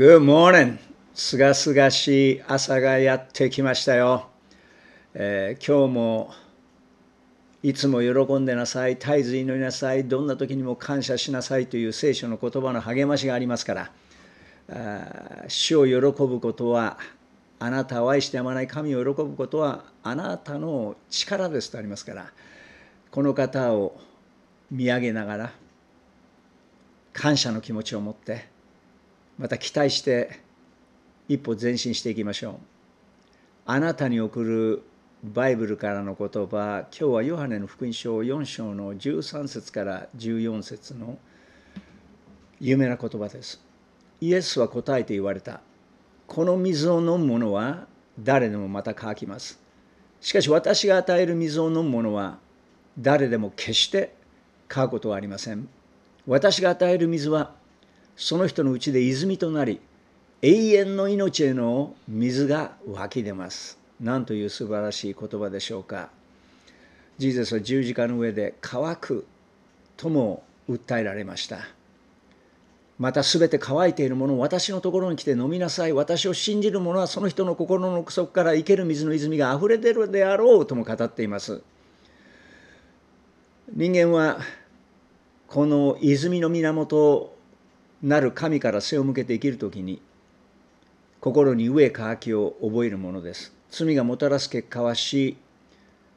Good morning! すがすがしい朝がやってきましたよ。えー、今日もいつも喜んでなさい、絶えず祈りなさい、どんな時にも感謝しなさいという聖書の言葉の励ましがありますから、あ主を喜ぶことはあなたを愛してやまない神を喜ぶことはあなたの力ですとありますからこの方を見上げながら感謝の気持ちを持ってまた期待して一歩前進していきましょうあなたに送るバイブルからの言葉今日はヨハネの福音書4章の13節から14節の有名な言葉ですイエスは答えて言われたこの水を飲む者は誰でもまた乾きますしかし私が与える水を飲む者は誰でも決して乾くことはありません私が与える水はその人のうちで泉となり永遠の命への水が湧き出ます。なんという素晴らしい言葉でしょうか。ジーゼスは十字架の上で乾くとも訴えられました。また全て乾いているものを私のところに来て飲みなさい。私を信じる者はその人の心の奥底から生ける水の泉があふれ出るであろうとも語っています。人間はこの泉の源なる神から背を向けて生きる時に心に飢え渇きを覚えるものです。罪がもたらす結果は死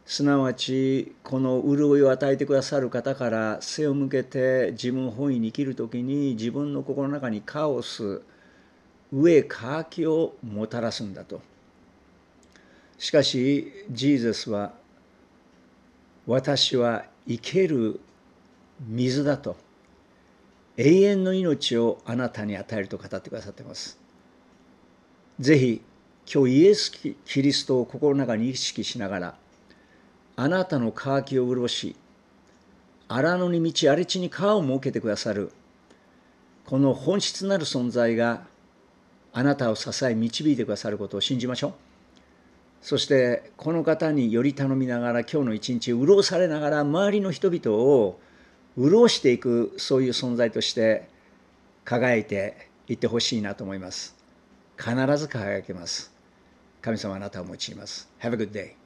すなわちこの潤いを与えてくださる方から背を向けて自分本位に生きる時に自分の心の中にカオス飢え渇きをもたらすんだと。しかしジーゼスは私は生ける水だと。永遠の命をあなたに与えると語ってくださってます。ぜひ今日イエス・キリストを心の中に意識しながらあなたの渇きを潤し荒野に満ち荒れ地に川を設けてくださるこの本質なる存在があなたを支え導いてくださることを信じましょうそしてこの方により頼みながら今日の一日潤されながら周りの人々を潤していくそういう存在として輝いていってほしいなと思います必ず輝けます神様あなたを用います Have a good day